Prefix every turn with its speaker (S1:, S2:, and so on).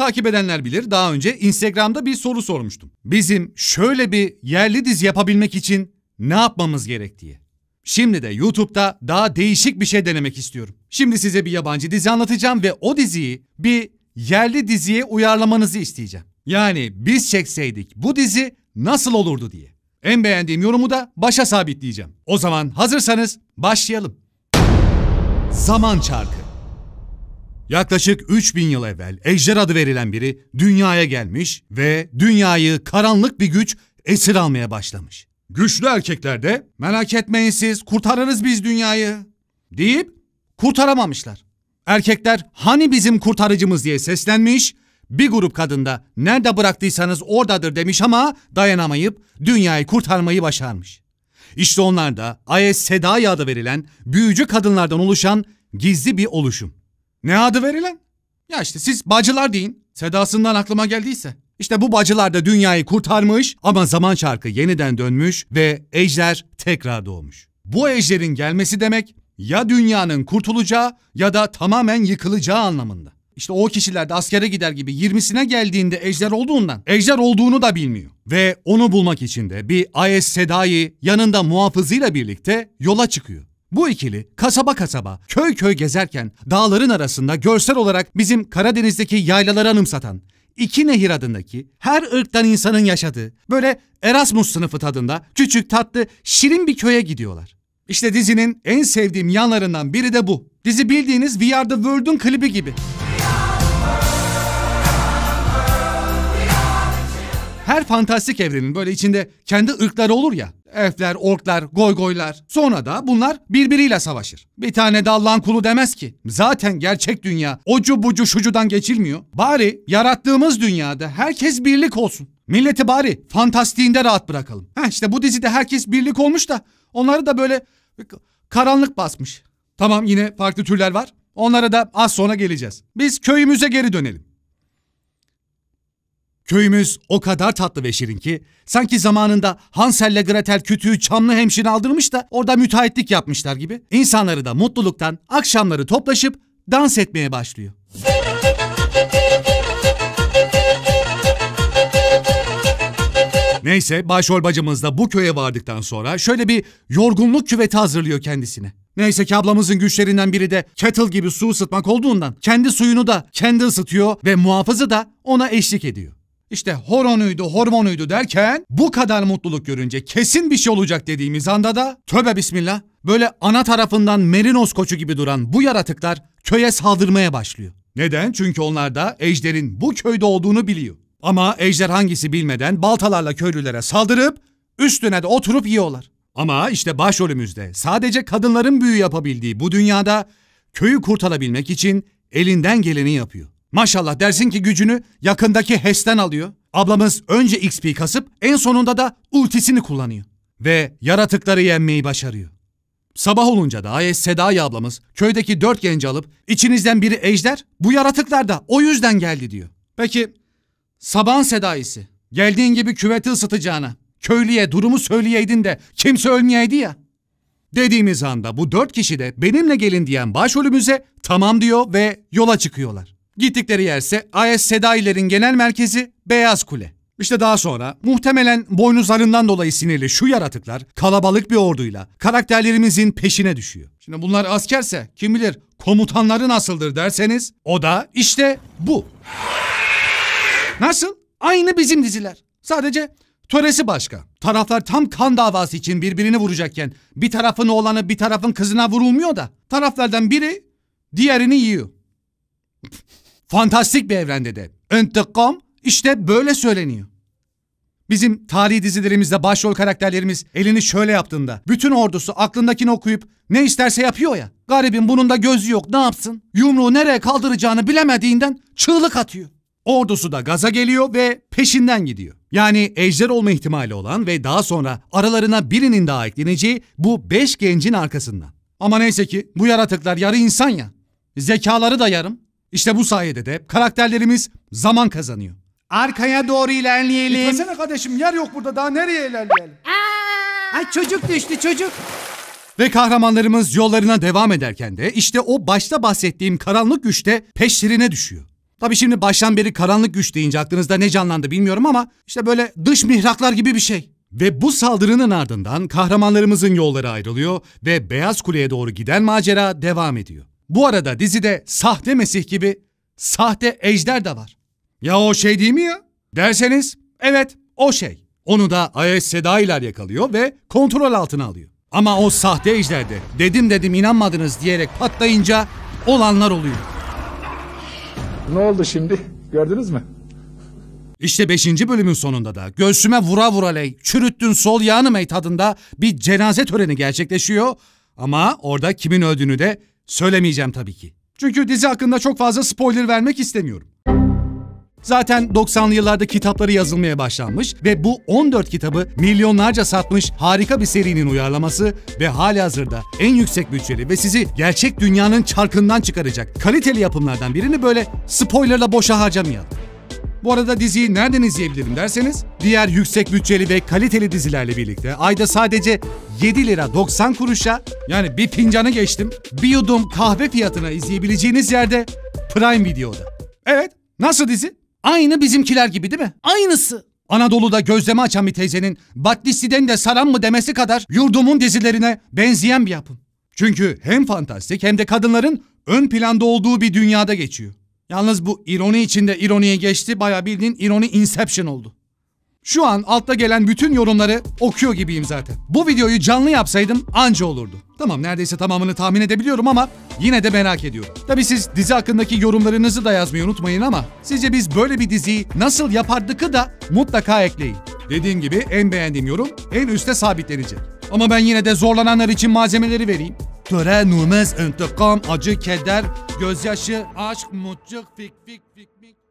S1: Takip edenler bilir daha önce Instagram'da bir soru sormuştum. Bizim şöyle bir yerli diz yapabilmek için ne yapmamız gerek diye. Şimdi de YouTube'da daha değişik bir şey denemek istiyorum. Şimdi size bir yabancı dizi anlatacağım ve o diziyi bir yerli diziye uyarlamanızı isteyeceğim. Yani biz çekseydik bu dizi nasıl olurdu diye. En beğendiğim yorumu da başa sabitleyeceğim. O zaman hazırsanız başlayalım. Zaman çarkı. Yaklaşık 3000 yıl evvel Ejder adı verilen biri dünyaya gelmiş ve dünyayı karanlık bir güç esir almaya başlamış. Güçlü erkekler de merak etmeyin siz kurtarırız biz dünyayı deyip kurtaramamışlar. Erkekler hani bizim kurtarıcımız diye seslenmiş bir grup kadında nerede bıraktıysanız oradadır demiş ama dayanamayıp dünyayı kurtarmayı başarmış. İşte onlar da Ayes Sedai adı verilen büyücü kadınlardan oluşan gizli bir oluşum. Ne adı verilen? Ya işte siz bacılar deyin. Sedasından aklıma geldiyse. İşte bu bacılar da dünyayı kurtarmış ama zaman şarkı yeniden dönmüş ve ejder tekrar doğmuş. Bu ejderin gelmesi demek ya dünyanın kurtulacağı ya da tamamen yıkılacağı anlamında. İşte o kişiler de askere gider gibi 20'sine geldiğinde ejder olduğundan ejder olduğunu da bilmiyor. Ve onu bulmak için de bir Ayes sedayı yanında muhafızıyla birlikte yola çıkıyor. Bu ikili kasaba kasaba, köy köy gezerken dağların arasında görsel olarak bizim Karadeniz'deki yaylaları anımsatan, iki nehir adındaki her ırktan insanın yaşadığı böyle Erasmus sınıfı tadında küçük tatlı şirin bir köye gidiyorlar. İşte dizinin en sevdiğim yanlarından biri de bu. Dizi bildiğiniz We Are The World'un klibi gibi. Her fantastik evrenin böyle içinde kendi ırkları olur ya. Elfler, orklar, goygoylar. Sonra da bunlar birbiriyle savaşır. Bir tane de Allah'ın kulu demez ki. Zaten gerçek dünya ocu bucu şucudan geçilmiyor. Bari yarattığımız dünyada herkes birlik olsun. Milleti bari fantastiğinde rahat bırakalım. Ha işte bu dizide herkes birlik olmuş da onları da böyle karanlık basmış. Tamam yine farklı türler var. Onlara da az sonra geleceğiz. Biz köyümüze geri dönelim. Köyümüz o kadar tatlı ve şirin ki sanki zamanında Hansel Hansel'le Gretel kütüğü çamlı hemşire aldırmış da orada müteahhitlik yapmışlar gibi. İnsanları da mutluluktan akşamları toplaşıp dans etmeye başlıyor. Neyse başrol bacımız da bu köye vardıktan sonra şöyle bir yorgunluk küveti hazırlıyor kendisine. Neyse ki ablamızın güçlerinden biri de kettle gibi su ısıtmak olduğundan kendi suyunu da kendi ısıtıyor ve muhafızı da ona eşlik ediyor. İşte horonuydu, hormonuydu derken bu kadar mutluluk görünce kesin bir şey olacak dediğimiz anda da töbe bismillah böyle ana tarafından merinos koçu gibi duran bu yaratıklar köye saldırmaya başlıyor. Neden? Çünkü onlar da ejderin bu köyde olduğunu biliyor. Ama ejder hangisi bilmeden baltalarla köylülere saldırıp üstüne de oturup yiyorlar. Ama işte başrolümüzde sadece kadınların büyü yapabildiği bu dünyada köyü kurtarabilmek için elinden geleni yapıyor. Maşallah dersin ki gücünü yakındaki HES'ten alıyor. Ablamız önce XP kasıp en sonunda da ultisini kullanıyor. Ve yaratıkları yenmeyi başarıyor. Sabah olunca da Ayes Sedai ablamız köydeki dört genci alıp içinizden biri ejder bu yaratıklar da o yüzden geldi diyor. Peki sabahın Sedaisi geldiğin gibi küveti ısıtacağına köylüye durumu söyleyeydin de kimse ölmeyeydi ya. Dediğimiz anda bu dört kişi de benimle gelin diyen başrolümüze tamam diyor ve yola çıkıyorlar. Gittikleri yerse AS Sedailerin genel merkezi Beyaz Kule. İşte daha sonra muhtemelen boynuzlarından dolayı sinirli şu yaratıklar kalabalık bir orduyla karakterlerimizin peşine düşüyor. Şimdi bunlar askerse kim bilir komutanları nasıldır derseniz o da işte bu. Nasıl? Aynı bizim diziler. Sadece töresi başka. Taraflar tam kan davası için birbirini vuracakken bir tarafın oğlanı bir tarafın kızına vurulmuyor da taraflardan biri diğerini yiyor. Fantastik bir evrende de. Entekkam işte böyle söyleniyor. Bizim tarihi dizilerimizde başrol karakterlerimiz elini şöyle yaptığında bütün ordusu aklındakini okuyup ne isterse yapıyor ya. Garibin bunun da gözü yok ne yapsın? Yumruğu nereye kaldıracağını bilemediğinden çığlık atıyor. Ordusu da gaza geliyor ve peşinden gidiyor. Yani ejder olma ihtimali olan ve daha sonra aralarına birinin daha ekleneceği bu beş gencin arkasından. Ama neyse ki bu yaratıklar yarı insan ya. Zekaları da yarım. İşte bu sayede de karakterlerimiz zaman kazanıyor. Arkaya doğru ilerleyelim. Gitmesene kardeşim yer yok burada daha nereye ilerleyelim? Aa! Ay çocuk düştü çocuk. Ve kahramanlarımız yollarına devam ederken de işte o başta bahsettiğim karanlık güç de peşlerine düşüyor. Tabi şimdi baştan beri karanlık güç deyince aklınızda ne canlandı bilmiyorum ama işte böyle dış mihraklar gibi bir şey. Ve bu saldırının ardından kahramanlarımızın yolları ayrılıyor ve Beyaz Kule'ye doğru giden macera devam ediyor. Bu arada dizide sahte Mesih gibi sahte ejder de var. Ya o şey değil mi ya? Derseniz evet o şey. Onu da Aes Sedailer yakalıyor ve kontrol altına alıyor. Ama o sahte ejder de dedim dedim inanmadınız diyerek patlayınca olanlar oluyor. Ne oldu şimdi? Gördünüz mü? İşte 5. bölümün sonunda da göğsüme vura vura ley çürüttün sol yağını mey tadında bir cenaze töreni gerçekleşiyor. Ama orada kimin öldüğünü de Söylemeyeceğim tabii ki. Çünkü dizi hakkında çok fazla spoiler vermek istemiyorum. Zaten 90'lı yıllarda kitapları yazılmaya başlanmış ve bu 14 kitabı milyonlarca satmış harika bir serinin uyarlaması ve hali hazırda en yüksek bütçeli ve sizi gerçek dünyanın çarkından çıkaracak kaliteli yapımlardan birini böyle spoilerla boşa harcamayalım. Bu arada diziyi nereden izleyebilirim derseniz diğer yüksek bütçeli ve kaliteli dizilerle birlikte ayda sadece 7 lira 90 kuruşa yani bir fincanı geçtim bir yudum kahve fiyatına izleyebileceğiniz yerde Prime Video'da. Evet nasıl dizi? Aynı bizimkiler gibi değil mi? Aynısı. Anadolu'da gözleme açan bir teyzenin Batlisi'den de saran mı demesi kadar yurdumun dizilerine benzeyen bir yapım. Çünkü hem fantastik hem de kadınların ön planda olduğu bir dünyada geçiyor. Yalnız bu ironi içinde ironiye geçti. Baya bildiğin ironi inception oldu. Şu an altta gelen bütün yorumları okuyor gibiyim zaten. Bu videoyu canlı yapsaydım anca olurdu. Tamam neredeyse tamamını tahmin edebiliyorum ama yine de merak ediyorum. Tabi siz dizi hakkındaki yorumlarınızı da yazmayı unutmayın ama sizce biz böyle bir diziyi nasıl yapardık'ı da mutlaka ekleyin. Dediğim gibi en beğendiğim yorum en üste sabitlenecek. Ama ben yine de zorlananlar için malzemeleri vereyim. Töre, numez, intikam, acı, keder, gözyaşı, aşk, mutluluk, fik fik fik fik.